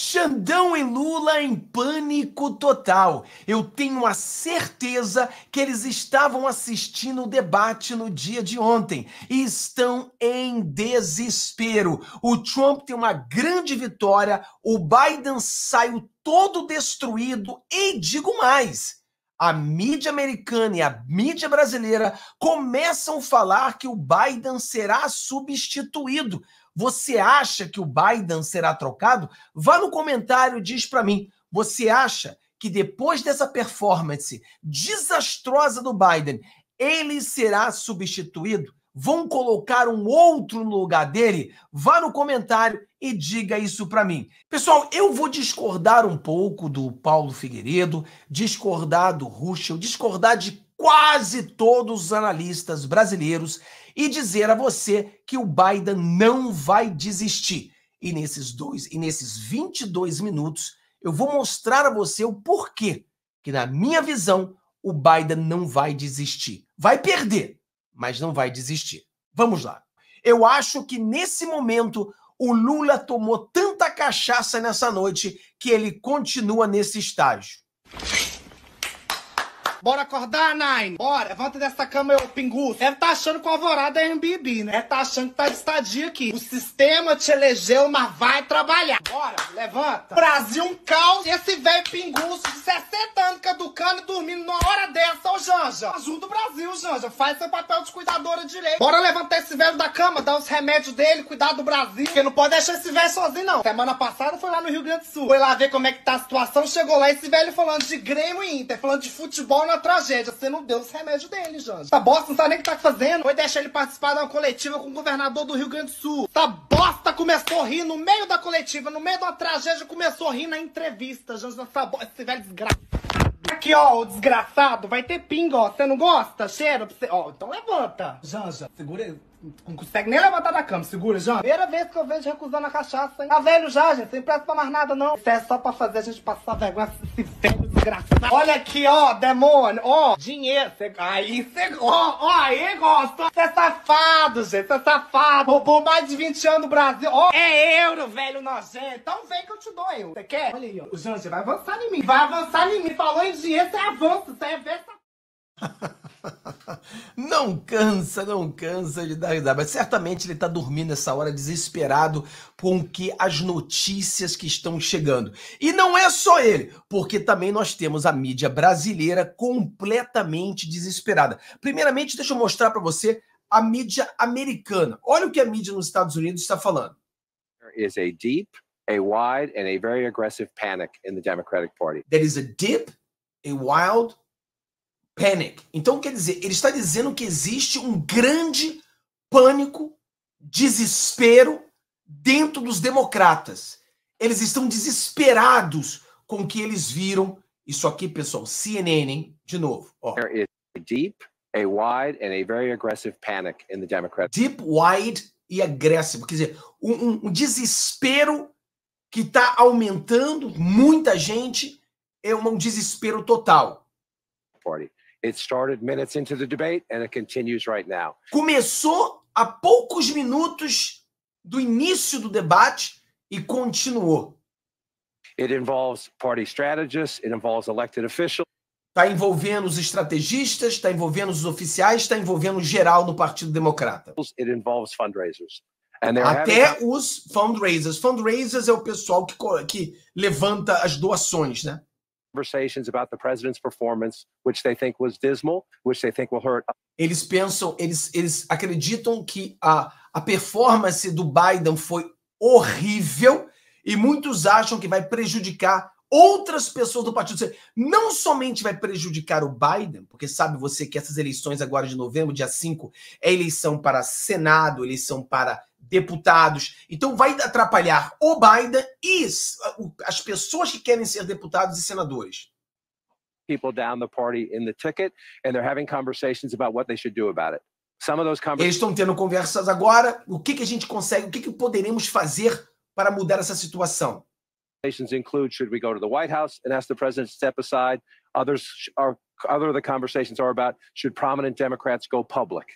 Xandão e Lula em pânico total. Eu tenho a certeza que eles estavam assistindo o debate no dia de ontem e estão em desespero. O Trump tem uma grande vitória, o Biden saiu todo destruído e digo mais. A mídia americana e a mídia brasileira começam a falar que o Biden será substituído você acha que o Biden será trocado? Vá no comentário, diz para mim. Você acha que depois dessa performance desastrosa do Biden, ele será substituído? Vão colocar um outro no lugar dele? Vá no comentário e diga isso para mim. Pessoal, eu vou discordar um pouco do Paulo Figueiredo, discordar do Russo, discordar de quase todos os analistas brasileiros e dizer a você que o Biden não vai desistir. E nesses dois e nesses 22 minutos eu vou mostrar a você o porquê que na minha visão o Biden não vai desistir. Vai perder, mas não vai desistir. Vamos lá. Eu acho que nesse momento o Lula tomou tanta cachaça nessa noite que ele continua nesse estágio. Bora acordar, Nine? Bora, levanta dessa cama, eu pinguço. Deve tá achando que o Alvorada é MBB, né? Deve tá achando que tá de estadia aqui. O sistema te elegeu, mas vai trabalhar. Bora, levanta. Brasil um caos. Esse velho pinguço de 60 anos caducando e dormindo numa hora dessa, ô Janja. Ajuda tá o Brasil, Janja. Faz seu papel de cuidadora direito. Bora levantar esse velho da cama, dar os remédios dele, cuidar do Brasil. Porque não pode deixar esse velho sozinho, não. Semana passada foi lá no Rio Grande do Sul. Foi lá ver como é que tá a situação. Chegou lá esse velho falando de Grêmio e Inter, falando de futebol uma tragédia. Você não deu os remédios dele, Janja. Tá bosta, não sabe nem o que tá fazendo. Foi deixar ele participar de uma coletiva com o governador do Rio Grande do Sul. Tá bosta começou a rir no meio da coletiva, no meio de uma tragédia, começou a rir na entrevista. Janja, essa bosta, esse velho desgraçado. Aqui, ó, o desgraçado vai ter pinga, ó. Você não gosta? cheiro pra você. Ó, então levanta. Janja, segura. Não consegue nem levantar da cama, segura, Janja. Primeira vez que eu vejo recusando a cachaça, hein? Tá velho já, gente. pressa pra mais nada, não. Isso é só pra fazer a gente passar vergonha. Esse velho desgraçado. Olha aqui, ó, demônio, ó, dinheiro. Cê... Aí você, ó, ó, aí gosta. Você é safado, gente, você é safado. Roubou mais de 20 anos do Brasil, ó. É euro, velho nojento. Então vem que eu te dou eu. Você quer? Olha aí, ó. O Jean, vai avançar em mim. Vai avançar em mim. Falou em dinheiro, você avança, você é versa. Não cansa, não cansa de dar risada. Mas certamente ele está dormindo essa hora desesperado com que as notícias que estão chegando. E não é só ele, porque também nós temos a mídia brasileira completamente desesperada. Primeiramente, deixa eu mostrar para você a mídia americana. Olha o que a mídia nos Estados Unidos está falando. There is a deep, a wide and a very aggressive panic in the Democratic Party. There is a deep, a wild Panic. Então, quer dizer, ele está dizendo que existe um grande pânico, desespero dentro dos democratas. Eles estão desesperados com o que eles viram. Isso aqui, pessoal, CNN, hein? de novo. Ó. There is a deep, a wide and a very aggressive panic in the Deep, wide e agressivo, quer dizer, um, um, um desespero que está aumentando, muita gente, é um desespero total. 40. It started minutes into the debate and it continues right now. Começou a poucos minutos do início do debate e continuou. It involves party strategists, it involves elected officials. Está envolvendo os estrategistas, está envolvendo os oficiais, está envolvendo geral no Partido Democrata. It involves fundraisers. Até having... os fundraisers. Fundraisers é o pessoal que, que levanta as doações, né? conversations about the president's performance, which they think was dismal, which they think will hurt. Eles pensam, eles, eles acreditam que a, a performance do Biden foi horrível e muitos acham que vai prejudicar outras pessoas do partido. Não somente vai prejudicar o Biden, porque sabe você que essas eleições agora de novembro, dia 5, é eleição para Senado, eleição para deputados. Então, vai atrapalhar o Biden e as pessoas que querem ser deputados e senadores. People down the party in the ticket, and they're having conversations about what they should do about it. Some of those conversations... Eles estão tendo conversas agora. O que, que a gente consegue? O que, que poderemos fazer para mudar essa situação? include should we go to the White House and ask the president to step aside. Others are other of the conversations are about should prominent Democrats go public.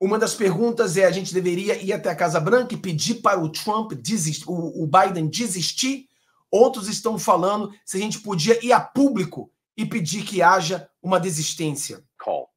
Uma das perguntas é: a gente deveria ir até a Casa Branca e pedir para o Trump desistir, o, o Biden desistir? Outros estão falando se a gente podia ir a público e pedir que haja uma desistência. Call.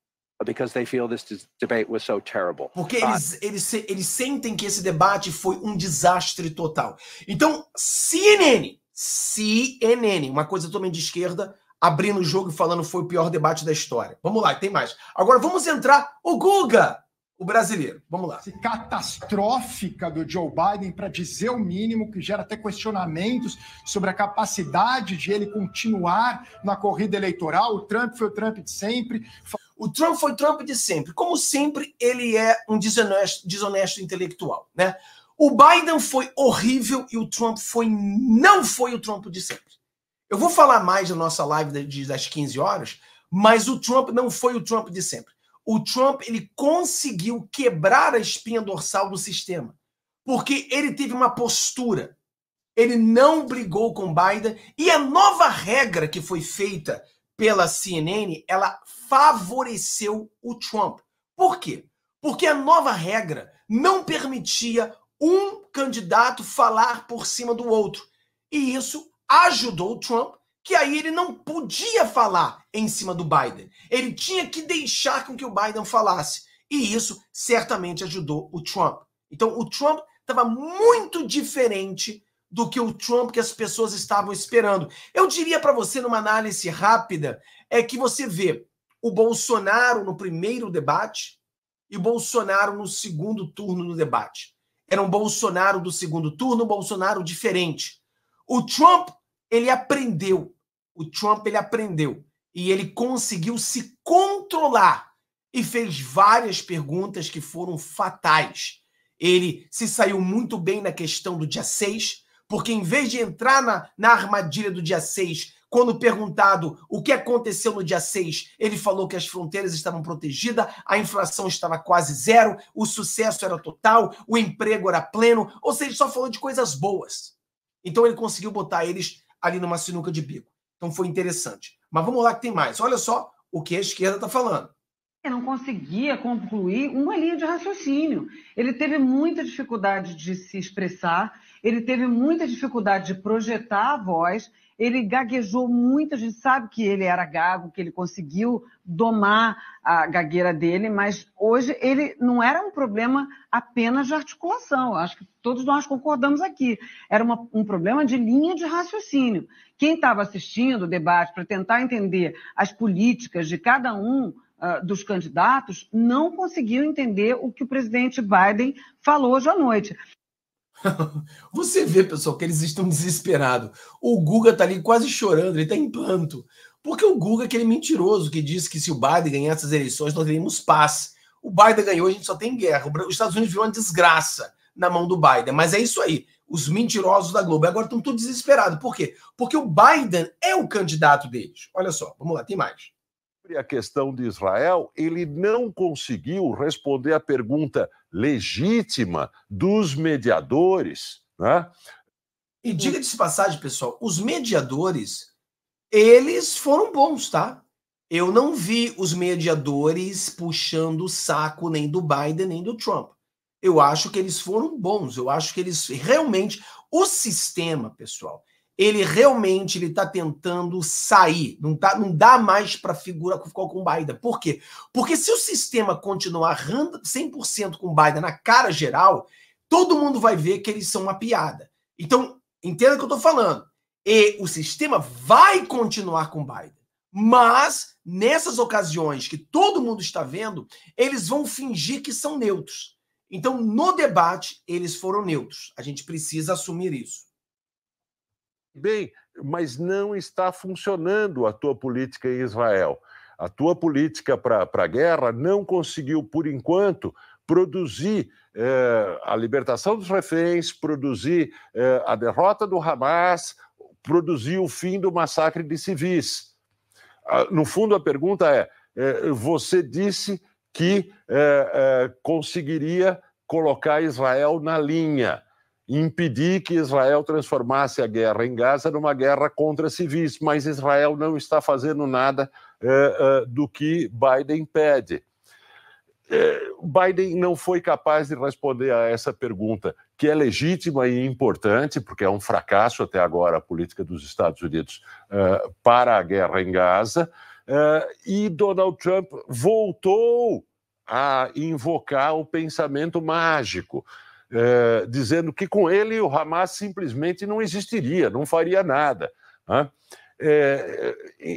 Because they feel this debate was so terrible. Porque eles, eles, eles sentem que esse debate foi um desastre total. Então, CNN, CNN, uma coisa totalmente de esquerda, abrindo o jogo e falando foi o pior debate da história. Vamos lá, tem mais. Agora vamos entrar o Guga, o brasileiro. Vamos lá. Catastrófica do Joe Biden, para dizer o mínimo, que gera até questionamentos sobre a capacidade de ele continuar na corrida eleitoral. O Trump foi o Trump de sempre. O Trump foi o Trump de sempre. Como sempre, ele é um desonesto, desonesto intelectual, né? O Biden foi horrível e o Trump foi não foi o Trump de sempre. Eu vou falar mais na nossa live das 15 horas, mas o Trump não foi o Trump de sempre. O Trump ele conseguiu quebrar a espinha dorsal do sistema, porque ele teve uma postura. Ele não brigou com Biden e a nova regra que foi feita pela CNN, ela favoreceu o Trump. Por quê? Porque a nova regra não permitia um candidato falar por cima do outro. E isso ajudou o Trump, que aí ele não podia falar em cima do Biden. Ele tinha que deixar com que o Biden falasse. E isso certamente ajudou o Trump. Então o Trump estava muito diferente do que o Trump que as pessoas estavam esperando. Eu diria para você, numa análise rápida, é que você vê o Bolsonaro no primeiro debate e o Bolsonaro no segundo turno no debate. Era um Bolsonaro do segundo turno, um Bolsonaro diferente. O Trump, ele aprendeu. O Trump, ele aprendeu. E ele conseguiu se controlar e fez várias perguntas que foram fatais. Ele se saiu muito bem na questão do dia 6, porque em vez de entrar na, na armadilha do dia 6, quando perguntado o que aconteceu no dia 6, ele falou que as fronteiras estavam protegidas, a inflação estava quase zero, o sucesso era total, o emprego era pleno, ou seja, só falou de coisas boas. Então ele conseguiu botar eles ali numa sinuca de bico. Então foi interessante. Mas vamos lá que tem mais. Olha só o que a esquerda está falando. Ele não conseguia concluir uma linha de raciocínio. Ele teve muita dificuldade de se expressar, ele teve muita dificuldade de projetar a voz ele gaguejou muito, a gente sabe que ele era gago, que ele conseguiu domar a gagueira dele, mas hoje ele não era um problema apenas de articulação, acho que todos nós concordamos aqui, era uma, um problema de linha de raciocínio. Quem estava assistindo o debate para tentar entender as políticas de cada um ah, dos candidatos não conseguiu entender o que o presidente Biden falou hoje à noite. Você vê, pessoal, que eles estão desesperados. O Guga tá ali quase chorando, ele tá em planto. Porque o Guga é aquele mentiroso que disse que se o Biden ganhar essas eleições, nós teremos paz. O Biden ganhou, a gente só tem guerra. Os Estados Unidos virou uma desgraça na mão do Biden. Mas é isso aí. Os mentirosos da Globo agora estão todos desesperados. Por quê? Porque o Biden é o candidato deles. Olha só, vamos lá, tem mais sobre a questão de Israel, ele não conseguiu responder a pergunta legítima dos mediadores. Né? E diga de passagem, pessoal, os mediadores, eles foram bons, tá? Eu não vi os mediadores puxando o saco nem do Biden nem do Trump. Eu acho que eles foram bons, eu acho que eles realmente. O sistema, pessoal, ele realmente ele está tentando sair, não, tá, não dá mais para a figura ficar com o Biden. Por quê? Porque se o sistema continuar 100% com o Biden na cara geral, todo mundo vai ver que eles são uma piada. Então, entenda o que eu estou falando. E o sistema vai continuar com o Biden. Mas, nessas ocasiões que todo mundo está vendo, eles vão fingir que são neutros. Então, no debate, eles foram neutros. A gente precisa assumir isso bem, mas não está funcionando a tua política em Israel. A tua política para a guerra não conseguiu, por enquanto, produzir eh, a libertação dos reféns, produzir eh, a derrota do Hamas, produzir o fim do massacre de civis. Ah, no fundo, a pergunta é: eh, você disse que eh, eh, conseguiria colocar Israel na linha impedir que Israel transformasse a guerra em Gaza numa guerra contra civis, mas Israel não está fazendo nada eh, eh, do que Biden pede. Eh, Biden não foi capaz de responder a essa pergunta, que é legítima e importante, porque é um fracasso até agora a política dos Estados Unidos para a guerra em Gaza. e Donald Trump voltou a invocar o pensamento mágico é, dizendo que com ele o Hamas simplesmente não existiria, não faria nada. Né? É,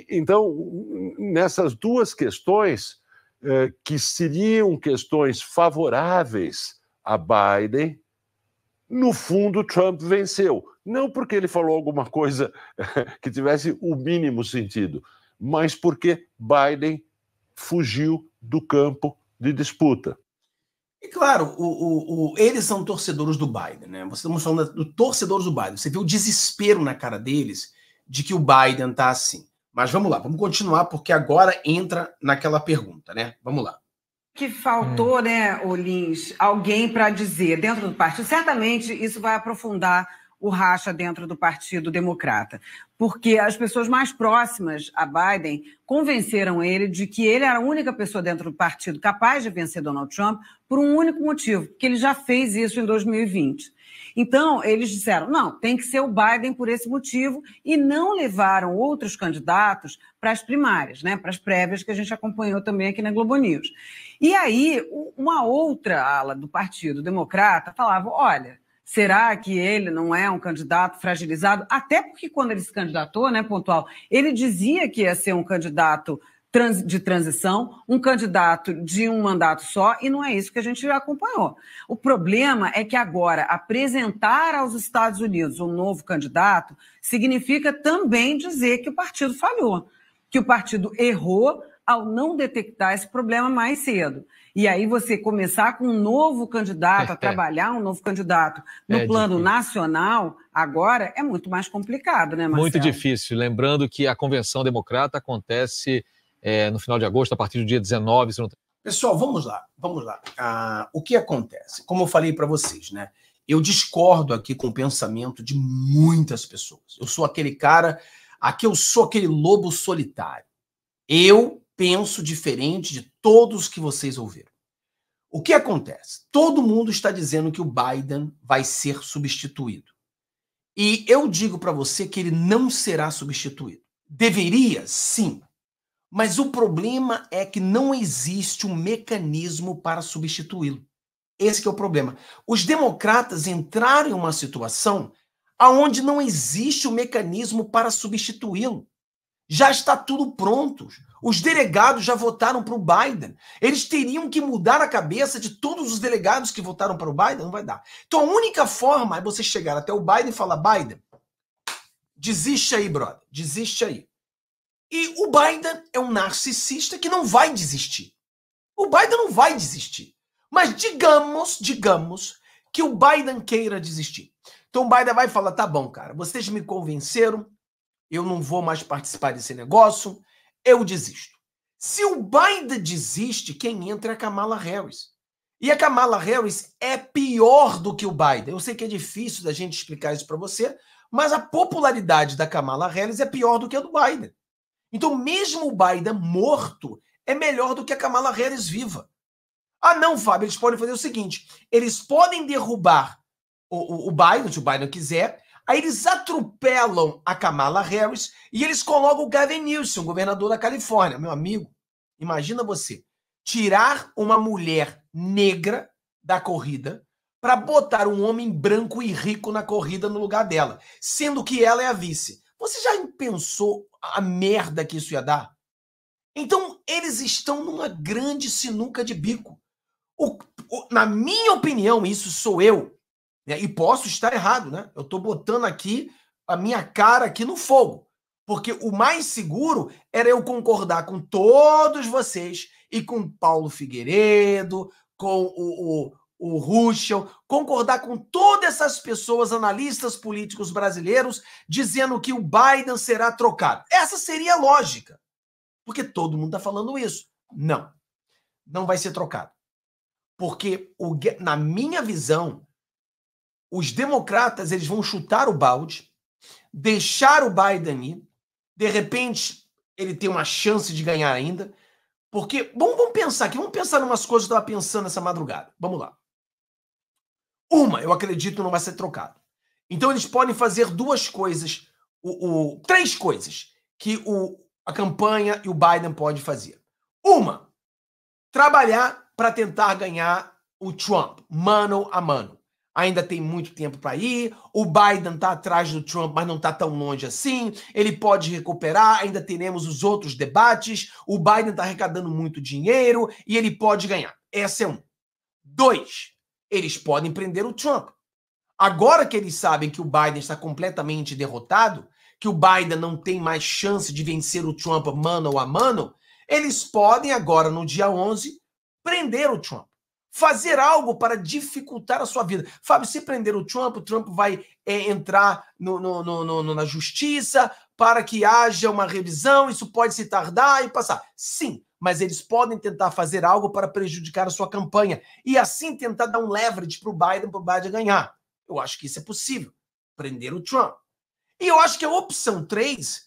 então, nessas duas questões, é, que seriam questões favoráveis a Biden, no fundo, Trump venceu. Não porque ele falou alguma coisa que tivesse o mínimo sentido, mas porque Biden fugiu do campo de disputa. E claro, o, o, o, eles são torcedores do Biden, né? Você estamos tá falando dos torcedores do Biden. Você vê o desespero na cara deles de que o Biden tá assim. Mas vamos lá, vamos continuar, porque agora entra naquela pergunta, né? Vamos lá. Que faltou, hum. né, Olins, alguém para dizer dentro do partido. Certamente isso vai aprofundar o racha dentro do Partido Democrata, porque as pessoas mais próximas a Biden convenceram ele de que ele era a única pessoa dentro do partido capaz de vencer Donald Trump por um único motivo, que ele já fez isso em 2020. Então, eles disseram: não, tem que ser o Biden por esse motivo, e não levaram outros candidatos para as primárias, né, para as prévias que a gente acompanhou também aqui na Globo News. E aí, uma outra ala do Partido Democrata falava: olha, Será que ele não é um candidato fragilizado? Até porque quando ele se candidatou, né, pontual, ele dizia que ia ser um candidato de transição, um candidato de um mandato só, e não é isso que a gente acompanhou. O problema é que agora apresentar aos Estados Unidos um novo candidato significa também dizer que o partido falhou, que o partido errou ao não detectar esse problema mais cedo e aí você começar com um novo candidato, a é. trabalhar um novo candidato no é plano difícil. nacional, agora é muito mais complicado, né, Marcelo? Muito difícil. Lembrando que a convenção democrata acontece é, no final de agosto, a partir do dia 19. Se não... Pessoal, vamos lá, vamos lá. Ah, o que acontece? Como eu falei para vocês, né? Eu discordo aqui com o pensamento de muitas pessoas. Eu sou aquele cara, aqui eu sou aquele lobo solitário. Eu penso diferente de todos que vocês ouviram. O que acontece? Todo mundo está dizendo que o Biden vai ser substituído. E eu digo para você que ele não será substituído. Deveria, sim. Mas o problema é que não existe um mecanismo para substituí-lo. Esse é o problema. Os democratas entraram em uma situação aonde não existe o um mecanismo para substituí-lo. Já está tudo pronto. Os delegados já votaram para o Biden. Eles teriam que mudar a cabeça de todos os delegados que votaram para o Biden? Não vai dar. Então a única forma é você chegar até o Biden e falar: Biden, desiste aí, brother, desiste aí. E o Biden é um narcisista que não vai desistir. O Biden não vai desistir. Mas digamos, digamos que o Biden queira desistir. Então o Biden vai falar: tá bom, cara, vocês me convenceram, eu não vou mais participar desse negócio, eu desisto. Se o Biden desiste, quem entra é a Kamala Harris. E a Kamala Harris é pior do que o Biden. Eu sei que é difícil da gente explicar isso para você, mas a popularidade da Kamala Harris é pior do que a do Biden. Então, mesmo o Biden morto, é melhor do que a Kamala Harris viva. Ah, não, Fábio, eles podem fazer o seguinte: eles podem derrubar o, o, o Biden, se o Biden quiser, Aí eles atropelam a Kamala Harris e eles colocam o Gavin Newsom, governador da Califórnia. Meu amigo, imagina você tirar uma mulher negra da corrida para botar um homem branco e rico na corrida no lugar dela, sendo que ela é a vice. Você já pensou a merda que isso ia dar? Então, eles estão numa grande sinuca de bico. O, o, na minha opinião, isso sou eu, né? E posso estar errado, né? Eu estou botando aqui a minha cara aqui no fogo. Porque o mais seguro era eu concordar com todos vocês e com Paulo Figueiredo, com o, o, o concordar com todas essas pessoas, analistas políticos brasileiros, dizendo que o Biden será trocado. Essa seria a lógica. Porque todo mundo está falando isso. Não, não vai ser trocado. Porque, o, na minha visão, os democratas eles vão chutar o balde, deixar o Biden ir, de repente ele tem uma chance de ganhar ainda, porque vamos, vamos pensar aqui, vamos pensar em umas coisas que eu estava pensando essa madrugada. Vamos lá. Uma, eu acredito não vai ser trocado. Então eles podem fazer duas coisas, o, o três coisas que o, a campanha e o Biden podem fazer. Uma, trabalhar para tentar ganhar o Trump, mano a mano ainda tem muito tempo para ir. O Biden está atrás do Trump, mas não está tão longe assim. Ele pode recuperar, ainda teremos os outros debates. O Biden está arrecadando muito dinheiro e ele pode ganhar. Essa é um. Dois, eles podem prender o Trump. Agora que eles sabem que o Biden está completamente derrotado, que o Biden não tem mais chance de vencer o Trump mano a mano, eles podem agora, no dia 11, prender o Trump fazer algo para dificultar a sua vida. Fábio, se prender o Trump, o Trump vai é, entrar no, no, no, na justiça para que haja uma revisão, isso pode se tardar e passar. Sim, mas eles podem tentar fazer algo para prejudicar a sua campanha e assim tentar dar um leverage para o Biden, para o Biden ganhar. Eu acho que isso é possível, prender o Trump. E eu acho que a opção 3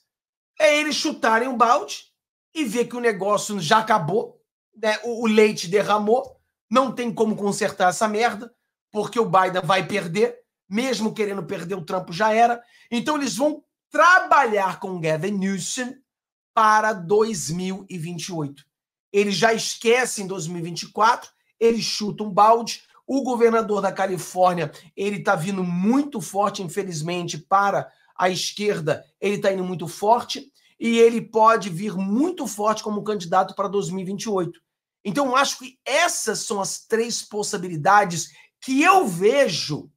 é eles chutarem o um balde e ver que o negócio já acabou, né? o, o leite derramou, não tem como consertar essa merda, porque o Biden vai perder, mesmo querendo perder, o Trump já era. Então eles vão trabalhar com Gavin Newsom para 2028. Eles já esquecem 2024, eles chutam balde. O governador da Califórnia, ele está vindo muito forte, infelizmente, para a esquerda, ele está indo muito forte e ele pode vir muito forte como candidato para 2028. Então, acho que essas são as três possibilidades que eu vejo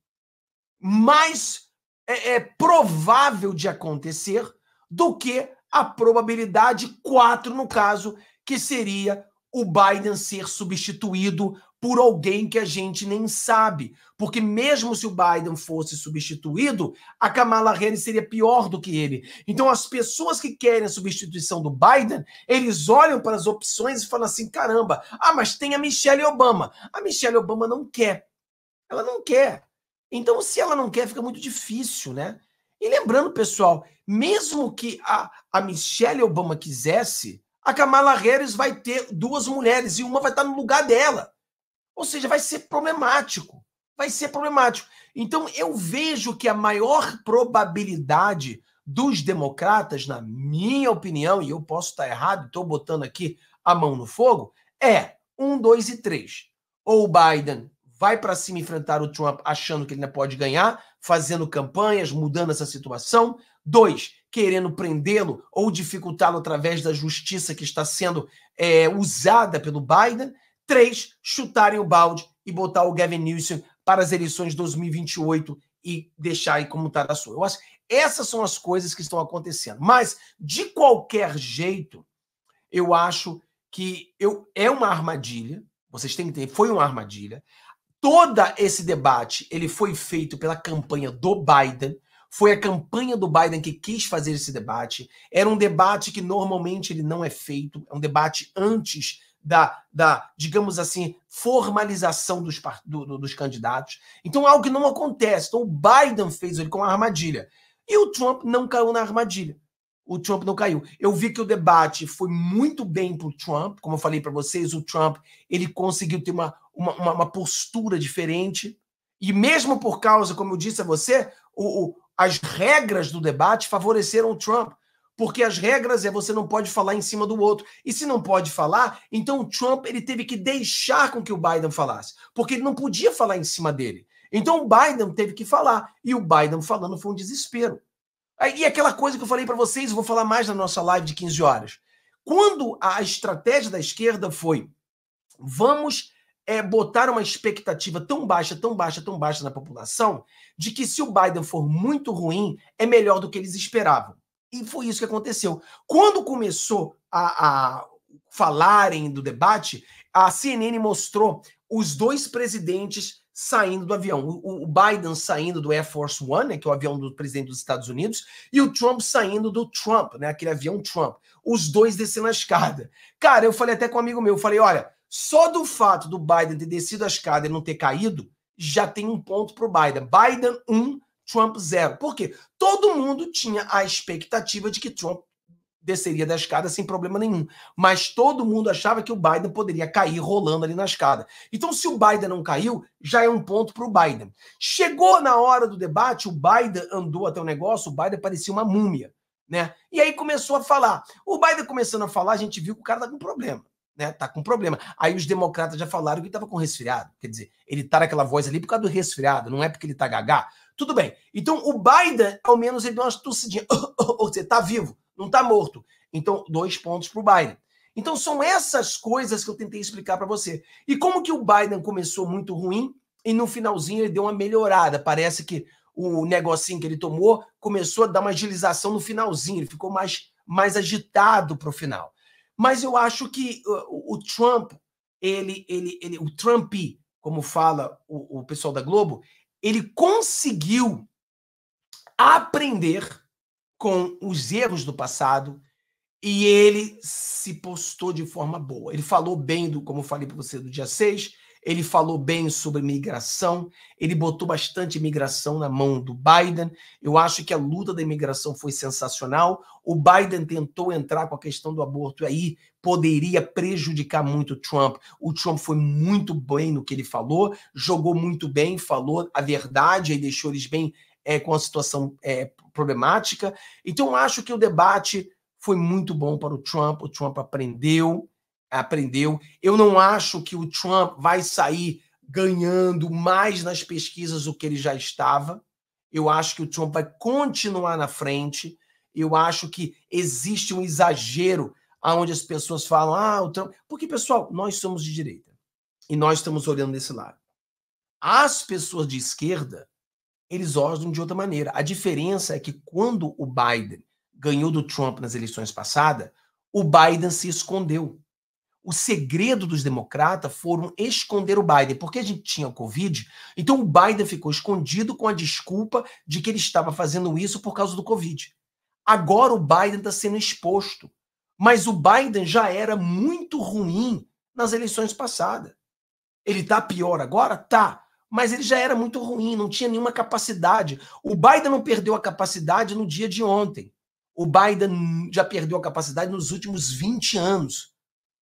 mais é, é, provável de acontecer do que a probabilidade 4, no caso, que seria o Biden ser substituído por alguém que a gente nem sabe. Porque mesmo se o Biden fosse substituído, a Kamala Harris seria pior do que ele. Então as pessoas que querem a substituição do Biden, eles olham para as opções e falam assim: caramba, ah, mas tem a Michelle Obama. A Michelle Obama não quer. Ela não quer. Então, se ela não quer, fica muito difícil, né? E lembrando, pessoal, mesmo que a, a Michelle Obama quisesse, a Kamala Harris vai ter duas mulheres e uma vai estar no lugar dela. Ou seja, vai ser problemático. Vai ser problemático. Então, eu vejo que a maior probabilidade dos democratas, na minha opinião, e eu posso estar errado, estou botando aqui a mão no fogo, é um, dois e três. Ou o Biden vai para cima enfrentar o Trump achando que ele não pode ganhar, fazendo campanhas, mudando essa situação. Dois, querendo prendê-lo ou dificultá-lo através da justiça que está sendo é, usada pelo Biden. Três, chutarem o balde e botar o Gavin Newsom para as eleições de 2028 e deixar aí como está a sua. Eu acho essas são as coisas que estão acontecendo. Mas, de qualquer jeito, eu acho que eu, é uma armadilha. Vocês têm que ter, foi uma armadilha. Todo esse debate ele foi feito pela campanha do Biden. Foi a campanha do Biden que quis fazer esse debate. Era um debate que normalmente ele não é feito, é um debate antes da, da digamos assim, formalização dos, do, do, dos candidatos. Então, algo que não acontece. Então, o Biden fez ele com a armadilha. E o Trump não caiu na armadilha. O Trump não caiu. Eu vi que o debate foi muito bem para o Trump. Como eu falei para vocês, o Trump ele conseguiu ter uma, uma, uma, postura diferente. E mesmo por causa, como eu disse a você, o, o as regras do debate favoreceram o Trump porque as regras é você não pode falar em cima do outro. E se não pode falar, então o Trump ele teve que deixar com que o Biden falasse, porque ele não podia falar em cima dele. Então o Biden teve que falar, e o Biden falando foi um desespero. E aquela coisa que eu falei para vocês, vou falar mais na nossa live de 15 horas. Quando a estratégia da esquerda foi vamos é, botar uma expectativa tão baixa, tão baixa, tão baixa na população, de que se o Biden for muito ruim, é melhor do que eles esperavam. E foi isso que aconteceu. Quando começou a, a falarem do debate, a CNN mostrou os dois presidentes saindo do avião. O, o Biden saindo do Air Force One, né, que é o avião do presidente dos Estados Unidos, e o Trump saindo do Trump, né, aquele avião Trump. Os dois descendo a escada. Cara, eu falei até com um amigo meu, eu falei, olha, só do fato do Biden ter descido a escada e não ter caído, já tem um ponto pro Biden. Biden um, Trump zero. Por quê? Todo mundo tinha a expectativa de que Trump desceria da escada sem problema nenhum. Mas todo mundo achava que o Biden poderia cair rolando ali na escada. Então, se o Biden não caiu, já é um ponto para o Biden. Chegou na hora do debate, o Biden andou até o negócio, o Biden parecia uma múmia. Né? E aí começou a falar. O Biden começando a falar, a gente viu que o cara tá com problema. Né, tá com problema. Aí os democratas já falaram que estava com resfriado. Quer dizer, ele tá naquela voz ali por causa do resfriado, não é porque ele tá gagá. Tudo bem. Então, o Biden, ao menos, ele deu uma tossidinha. Ou seja, está vivo, não está morto. Então, dois pontos para o Biden. Então, são essas coisas que eu tentei explicar para você. E como que o Biden começou muito ruim e no finalzinho ele deu uma melhorada. Parece que o negocinho que ele tomou começou a dar uma agilização no finalzinho. Ele ficou mais, mais agitado para o final. Mas eu acho que uh, o, o Trump, ele, ele, ele, o Trump, como fala o, o pessoal da Globo, ele conseguiu aprender com os erros do passado e ele se postou de forma boa. Ele falou bem do, como falei para você, do dia 6, ele falou bem sobre migração, ele botou bastante imigração na mão do Biden. Eu acho que a luta da imigração foi sensacional. O Biden tentou entrar com a questão do aborto e aí poderia prejudicar muito o Trump. O Trump foi muito bem no que ele falou, jogou muito bem, falou a verdade e deixou eles bem é, com a situação é, problemática. Então, acho que o debate foi muito bom para o Trump. O Trump aprendeu, aprendeu. Eu não acho que o Trump vai sair ganhando mais nas pesquisas do que ele já estava. Eu acho que o Trump vai continuar na frente. Eu acho que existe um exagero aonde as pessoas falam: "Ah, o Trump". Porque pessoal, nós somos de direita e nós estamos olhando desse lado. As pessoas de esquerda, eles olham de outra maneira. A diferença é que quando o Biden ganhou do Trump nas eleições passadas, o Biden se escondeu o segredo dos democratas foram esconder o Biden, porque a gente tinha o Covid, então o Biden ficou escondido com a desculpa de que ele estava fazendo isso por causa do Covid. Agora o Biden está sendo exposto, mas o Biden já era muito ruim nas eleições passadas. Ele está pior agora? Tá, mas ele já era muito ruim, não tinha nenhuma capacidade. O Biden não perdeu a capacidade no dia de ontem. O Biden já perdeu a capacidade nos últimos 20 anos.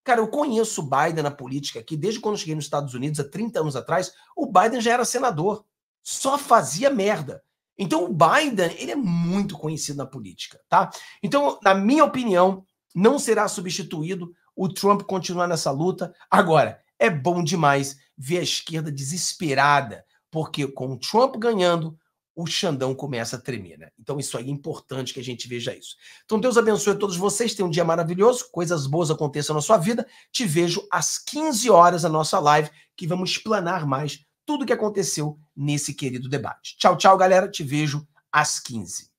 Cara, eu conheço o Biden na política aqui, desde quando eu cheguei nos Estados Unidos, há 30 anos atrás, o Biden já era senador. Só fazia merda. Então, o Biden, ele é muito conhecido na política, tá? Então, na minha opinião, não será substituído o Trump continuar nessa luta. Agora, é bom demais ver a esquerda desesperada, porque com o Trump ganhando, o Xandão começa a tremer, né? Então isso aí é importante que a gente veja isso. Então Deus abençoe a todos vocês, tenham um dia maravilhoso, coisas boas aconteçam na sua vida. Te vejo às 15 horas na nossa live, que vamos explanar mais tudo o que aconteceu nesse querido debate. Tchau, tchau, galera, te vejo às 15.